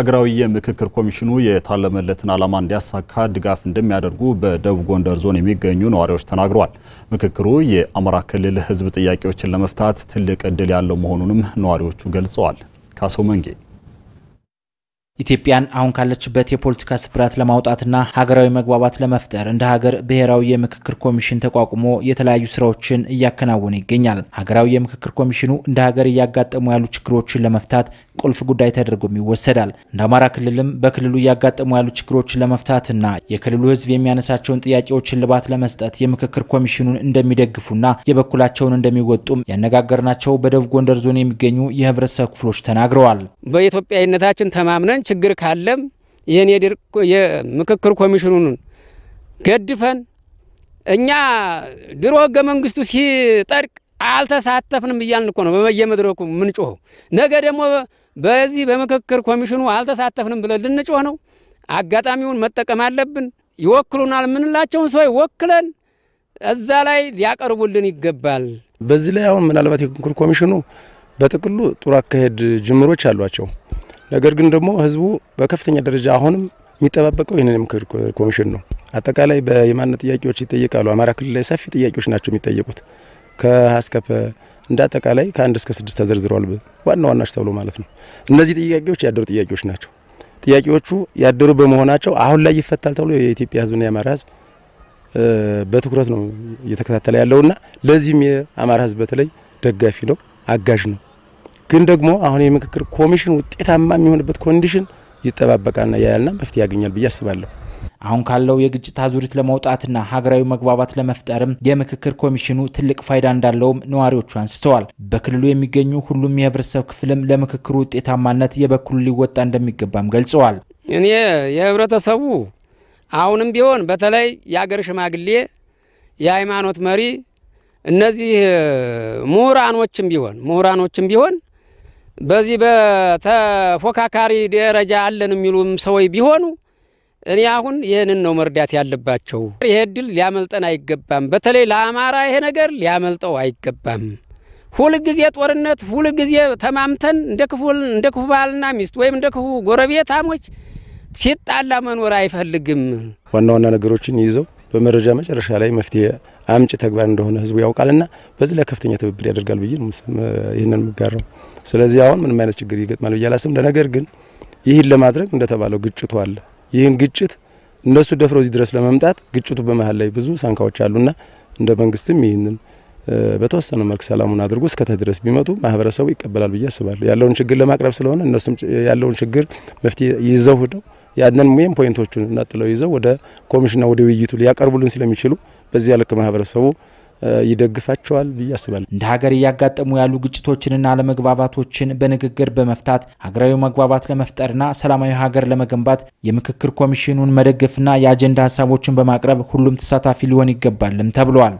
ሀገራዊ የምክክር ኮሚሽኑ የታለመለትን ዓላማ እንዲያሳካ ድጋፍ እንደሚያደርጉ በደቡብ ጎንደር ዞን የሚገኙ ነዋሪዎች ተናግረዋል። ምክክሩ የአማራ ክልል ሕዝብ ጥያቄዎችን ለመፍታት ትልቅ እድል ያለው መሆኑንም ነዋሪዎቹ ገልጸዋል። ካሰው መንጌ ኢትዮጵያን አሁን ካለችበት የፖለቲካ ስብራት ለማውጣትና ሀገራዊ መግባባት ለመፍጠር እንደ ሀገር ብሔራዊ የምክክር ኮሚሽን ተቋቁሞ የተለያዩ ስራዎችን እያከናወነ ይገኛል። ሀገራዊ የምክክር ኮሚሽኑ እንደ ሀገር እያጋጠሙ ያሉ ችግሮችን ለመፍታት ቁልፍ ጉዳይ ተደርጎም ይወሰዳል። እንደ አማራ ክልልም በክልሉ እያጋጠሙ ያሉ ችግሮችን ለመፍታትና የክልሉ ሕዝብ የሚያነሳቸውን ጥያቄዎችን ልባት ለመስጠት የምክክር ኮሚሽኑን እንደሚደግፉና የበኩላቸውን እንደሚወጡም ያነጋገርናቸው በደቡብ ጎንደር ዞን የሚገኙ የህብረተሰብ ክፍሎች ተናግረዋል። በኢትዮጵያዊነታችን ተማምነን ችግር ካለም ይህን የምክክር ኮሚሽኑን ገድፈን እኛ ድሮ ህገ መንግስቱ ሲጠድቅ አልተሳተፍንም እያልን እኮ ነው በየመድረኩ የምንጮኸው። ነገ ደግሞ በዚህ በምክክር ኮሚሽኑ አልተሳተፍንም ብለን ልንጮህ ነው። አጋጣሚውን መጠቀም አለብን። ይወክሉናል የምንላቸውን ሰው ይወክለን እዛ ላይ ሊያቀርቡልን ይገባል። በዚህ ላይ አሁን ምናልባት የምክክር ኮሚሽኑ በጥቅሉ ጥሩ አካሄድ ጅምሮች አሏቸው። ነገር ግን ደግሞ ህዝቡ በከፍተኛ ደረጃ አሁንም የሚጠባበቀው ይህንን የምክክር ኮሚሽን ነው። አጠቃላይ በየማንነት ጥያቄዎች ይጠየቃሉ። አማራ ክልል ላይ ሰፊ ጥያቄዎች ናቸው የሚጠየቁት። ከሀስከፈ እንዳጠቃላይ አጠቃላይ ከአንድ እስከ ስድስት ተዘርዝረዋል። ዋና ዋናች ተብሎ ማለት ነው። እነዚህ ጥያቄዎች ያደሩ ጥያቄዎች ናቸው። ጥያቄዎቹ ያደሩ በመሆናቸው አሁን ላይ ይፈታል ተብሎ የኢትዮጵያ ሕዝብና የአማራ ሕዝብ በትኩረት ነው እየተከታተለ ያለውና ለዚህም የአማራ ሕዝብ በተለይ ደጋፊ ነው፣ አጋዥ ነው። ግን ደግሞ አሁን የምክክር ኮሚሽን ውጤታማ የሚሆንበት ኮንዲሽን ይጠባበቃልና ያያልና መፍትሄ ያገኛል ብዬ አስባለሁ። አሁን ካለው የግጭት አዙሪት ለመውጣትና ሀገራዊ መግባባት ለመፍጠርም የምክክር ኮሚሽኑ ትልቅ ፋይዳ እንዳለውም ነዋሪዎቹ አንስተዋል። በክልሉ የሚገኙ ሁሉም የህብረተሰብ ክፍልም ለምክክሩ ውጤታማነት የበኩሉ ሊወጣ እንደሚገባም ገልጸዋል። እኔ የህብረተሰቡ አሁንም ቢሆን በተለይ የአገር ሽማግሌ፣ የሃይማኖት መሪ፣ እነዚህ ምሁራኖችም ቢሆን ምሁራኖችም ቢሆን በዚህ በተፎካካሪ ደረጃ አለን የሚሉም ሰዎች ቢሆኑ እኔ አሁን ይህንን ነው መርዳት ያለባቸው። ይህ እድል ሊያመልጠን አይገባም። በተለይ ለአማራ ይሄ ነገር ሊያመልጠው አይገባም። ሁልጊዜ ጦርነት፣ ሁልጊዜ ተማምተን እንደ ክፉ እንደ ክፉ ባልና ሚስት ወይም እንደ ክፉ ጎረቤት ሲጣላ መኖር አይፈልግም። ዋና ዋና ነገሮችን ይዘው በመረጃ መጨረሻ ላይ መፍትሄ አምጭ ተግባር እንደሆነ ህዝቡ ያውቃልና በዚህ ላይ ከፍተኛ ትብብር ያደርጋል ብዬ ይህንን የምጋራው። ስለዚህ አሁን ምንም አይነት ችግር ይገጥማል ብዬ አላስብም። ለነገር ግን ይህን ለማድረግ እንደተባለው ግጭቱ አለ። ይህን ግጭት እነሱ ደፍረው እዚህ ድረስ ለመምጣት ግጭቱ በመሀል ላይ ብዙ ሳንካዎች አሉና እንደ መንግስትም ይህንን በተወሰነ መልክ ሰላሙን አድርጎ እስከተህ ድረስ ቢመጡ ማህበረሰቡ ይቀበላል ብዬ አስባለሁ። ያለውን ችግር ለማቅረብ ስለሆነ እነሱም ያለውን ችግር መፍትሄ ይዘው ሄደው ያንን ሙየም ፖይንቶቹን ነጥለው ይዘው ወደ ኮሚሽንና ወደ ውይይቱ ሊያቀርቡልን ስለሚችሉ በዚህ ልክ ማህበረሰቡ ይደግፋቸዋል ብዬ አስባለሁ። እንደ ሀገር እያጋጠሙ ያሉ ግጭቶችንና አለመግባባቶችን በንግግር በመፍታት ሀገራዊ መግባባት ለመፍጠርና ሰላማዊ ሀገር ለመገንባት የምክክር ኮሚሽኑን መደገፍና የአጀንዳ ሀሳቦችን በማቅረብ ሁሉም ተሳታፊ ሊሆን ይገባልም ተብሏል።